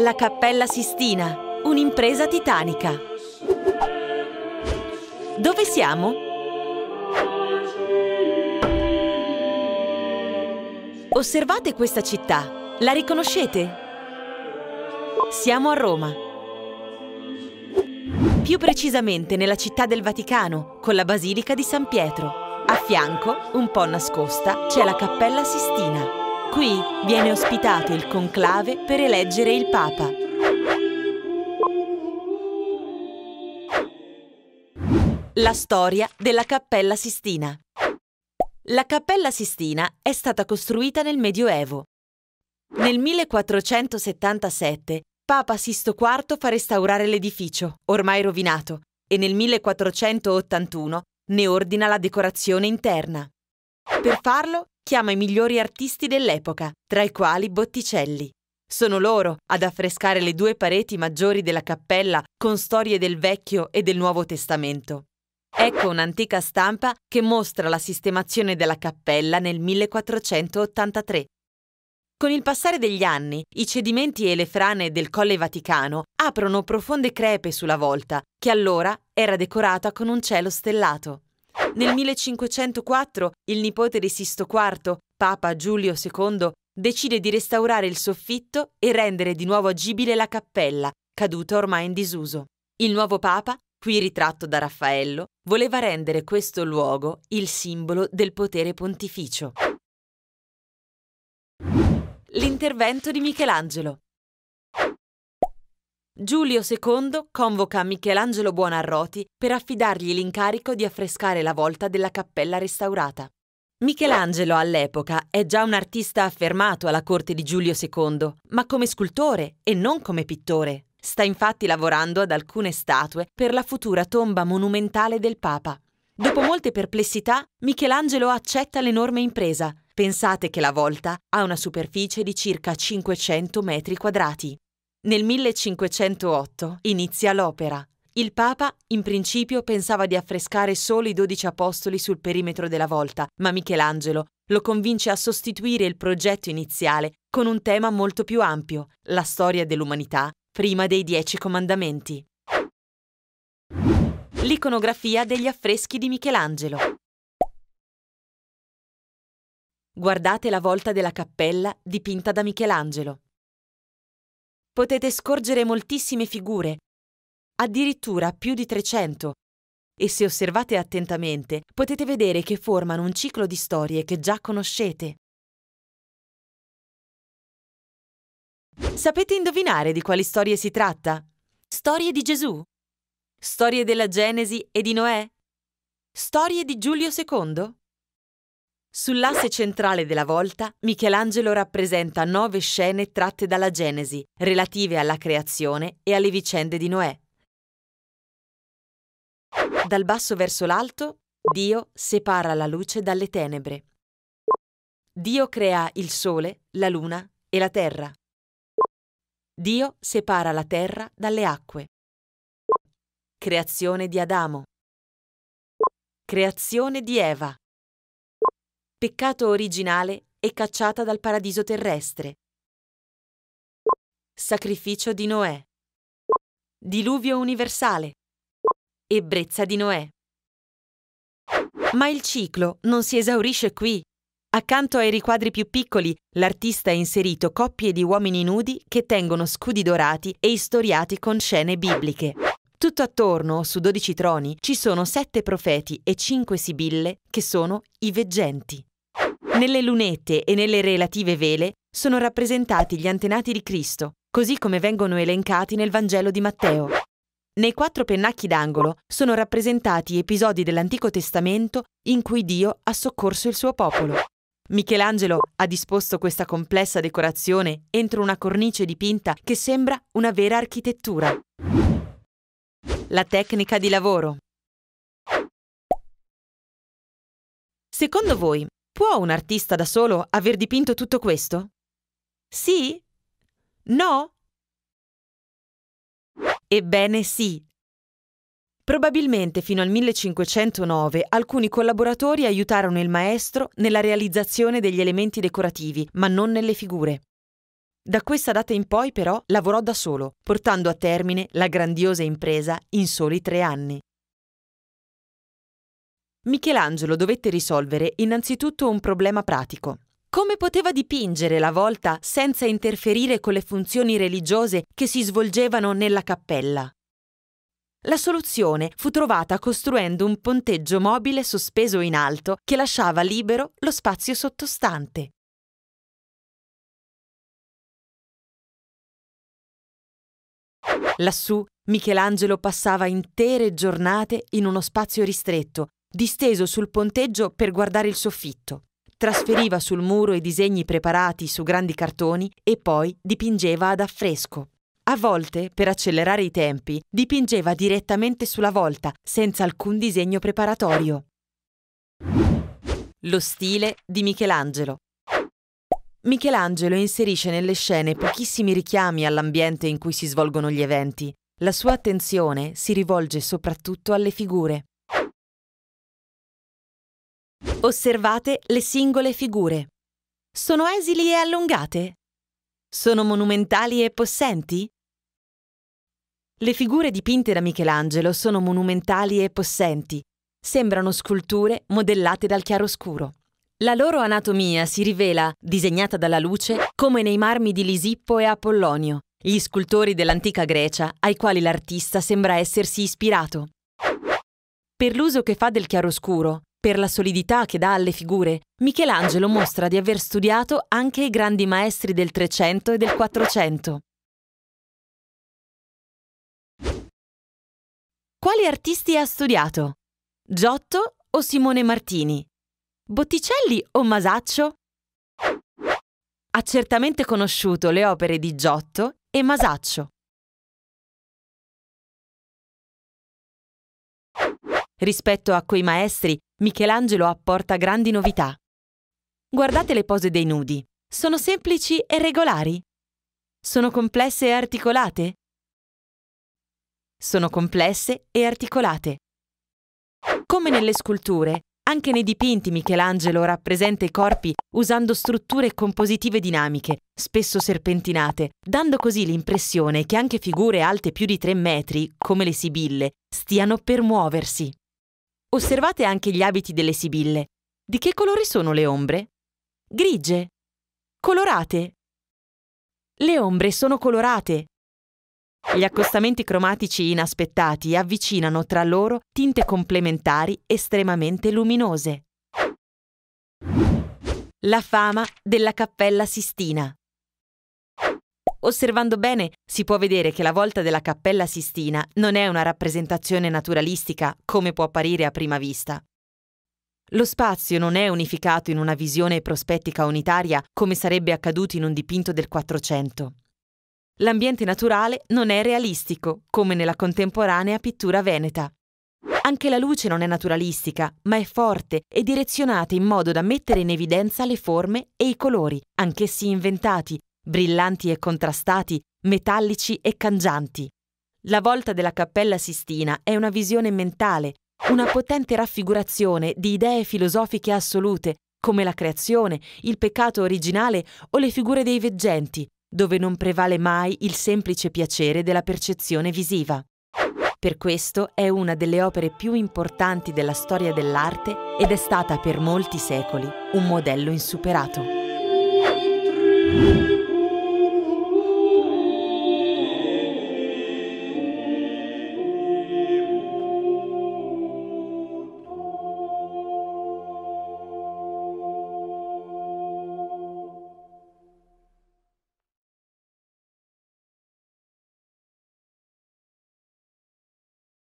La Cappella Sistina, un'impresa titanica. Dove siamo? Osservate questa città, la riconoscete? Siamo a Roma. Più precisamente nella città del Vaticano, con la Basilica di San Pietro. A fianco, un po' nascosta, c'è la Cappella Sistina. Qui viene ospitato il conclave per eleggere il Papa. La storia della Cappella Sistina La Cappella Sistina è stata costruita nel Medioevo. Nel 1477 Papa Sisto IV fa restaurare l'edificio, ormai rovinato, e nel 1481 ne ordina la decorazione interna. Per farlo chiama i migliori artisti dell'epoca, tra i quali Botticelli. Sono loro ad affrescare le due pareti maggiori della cappella con storie del Vecchio e del Nuovo Testamento. Ecco un'antica stampa che mostra la sistemazione della cappella nel 1483. Con il passare degli anni, i cedimenti e le frane del Colle Vaticano aprono profonde crepe sulla volta, che allora era decorata con un cielo stellato. Nel 1504 il nipote di Sisto IV, Papa Giulio II, decide di restaurare il soffitto e rendere di nuovo agibile la cappella, caduta ormai in disuso. Il nuovo Papa, qui ritratto da Raffaello, voleva rendere questo luogo il simbolo del potere pontificio. L'intervento di Michelangelo Giulio II convoca Michelangelo Buonarroti per affidargli l'incarico di affrescare la volta della cappella restaurata. Michelangelo all'epoca è già un artista affermato alla corte di Giulio II, ma come scultore e non come pittore. Sta infatti lavorando ad alcune statue per la futura tomba monumentale del Papa. Dopo molte perplessità, Michelangelo accetta l'enorme impresa. Pensate che la volta ha una superficie di circa 500 metri quadrati. Nel 1508 inizia l'opera. Il Papa in principio pensava di affrescare solo i dodici apostoli sul perimetro della volta, ma Michelangelo lo convince a sostituire il progetto iniziale con un tema molto più ampio, la storia dell'umanità prima dei Dieci Comandamenti. L'iconografia degli affreschi di Michelangelo. Guardate la volta della cappella dipinta da Michelangelo potete scorgere moltissime figure, addirittura più di 300, e se osservate attentamente potete vedere che formano un ciclo di storie che già conoscete. Sapete indovinare di quali storie si tratta? Storie di Gesù? Storie della Genesi e di Noè? Storie di Giulio II? Sull'asse centrale della volta, Michelangelo rappresenta nove scene tratte dalla Genesi, relative alla creazione e alle vicende di Noè. Dal basso verso l'alto, Dio separa la luce dalle tenebre. Dio crea il sole, la luna e la terra. Dio separa la terra dalle acque. Creazione di Adamo. Creazione di Eva peccato originale e cacciata dal paradiso terrestre. Sacrificio di Noè. Diluvio universale. Ebbrezza di Noè. Ma il ciclo non si esaurisce qui. Accanto ai riquadri più piccoli, l'artista ha inserito coppie di uomini nudi che tengono scudi dorati e istoriati con scene bibliche. Tutto attorno, su dodici troni, ci sono sette profeti e cinque sibille che sono i veggenti. Nelle lunette e nelle relative vele sono rappresentati gli antenati di Cristo, così come vengono elencati nel Vangelo di Matteo. Nei quattro pennacchi d'angolo sono rappresentati episodi dell'Antico Testamento in cui Dio ha soccorso il suo popolo. Michelangelo ha disposto questa complessa decorazione entro una cornice dipinta che sembra una vera architettura. La tecnica di lavoro. Secondo voi, Può un artista da solo aver dipinto tutto questo? Sì? No? Ebbene sì. Probabilmente fino al 1509 alcuni collaboratori aiutarono il maestro nella realizzazione degli elementi decorativi, ma non nelle figure. Da questa data in poi però lavorò da solo, portando a termine la grandiosa impresa in soli tre anni. Michelangelo dovette risolvere innanzitutto un problema pratico. Come poteva dipingere la volta senza interferire con le funzioni religiose che si svolgevano nella cappella? La soluzione fu trovata costruendo un ponteggio mobile sospeso in alto che lasciava libero lo spazio sottostante. Lassù Michelangelo passava intere giornate in uno spazio ristretto, disteso sul ponteggio per guardare il soffitto. Trasferiva sul muro i disegni preparati su grandi cartoni e poi dipingeva ad affresco. A volte, per accelerare i tempi, dipingeva direttamente sulla volta, senza alcun disegno preparatorio. Lo stile di Michelangelo. Michelangelo inserisce nelle scene pochissimi richiami all'ambiente in cui si svolgono gli eventi. La sua attenzione si rivolge soprattutto alle figure. Osservate le singole figure. Sono esili e allungate? Sono monumentali e possenti? Le figure dipinte da Michelangelo sono monumentali e possenti. Sembrano sculture modellate dal chiaroscuro. La loro anatomia si rivela, disegnata dalla luce, come nei marmi di Lisippo e Apollonio, gli scultori dell'antica Grecia ai quali l'artista sembra essersi ispirato. Per l'uso che fa del chiaroscuro, per la solidità che dà alle figure, Michelangelo mostra di aver studiato anche i grandi maestri del 300 e del 400. Quali artisti ha studiato? Giotto o Simone Martini? Botticelli o Masaccio? Ha certamente conosciuto le opere di Giotto e Masaccio. Rispetto a quei maestri Michelangelo apporta grandi novità. Guardate le pose dei nudi. Sono semplici e regolari. Sono complesse e articolate. Sono complesse e articolate. Come nelle sculture, anche nei dipinti Michelangelo rappresenta i corpi usando strutture compositive dinamiche, spesso serpentinate, dando così l'impressione che anche figure alte più di 3 metri, come le Sibille, stiano per muoversi. Osservate anche gli abiti delle sibille. Di che colore sono le ombre? Grigie. Colorate. Le ombre sono colorate. Gli accostamenti cromatici inaspettati avvicinano tra loro tinte complementari estremamente luminose. La fama della Cappella Sistina. Osservando bene si può vedere che la volta della Cappella Sistina non è una rappresentazione naturalistica come può apparire a prima vista. Lo spazio non è unificato in una visione prospettica unitaria come sarebbe accaduto in un dipinto del Quattrocento. L'ambiente naturale non è realistico, come nella contemporanea pittura veneta. Anche la luce non è naturalistica, ma è forte e direzionata in modo da mettere in evidenza le forme e i colori, anch'essi inventati, brillanti e contrastati, metallici e cangianti. La volta della Cappella Sistina è una visione mentale, una potente raffigurazione di idee filosofiche assolute, come la creazione, il peccato originale o le figure dei veggenti, dove non prevale mai il semplice piacere della percezione visiva. Per questo è una delle opere più importanti della storia dell'arte ed è stata per molti secoli un modello insuperato.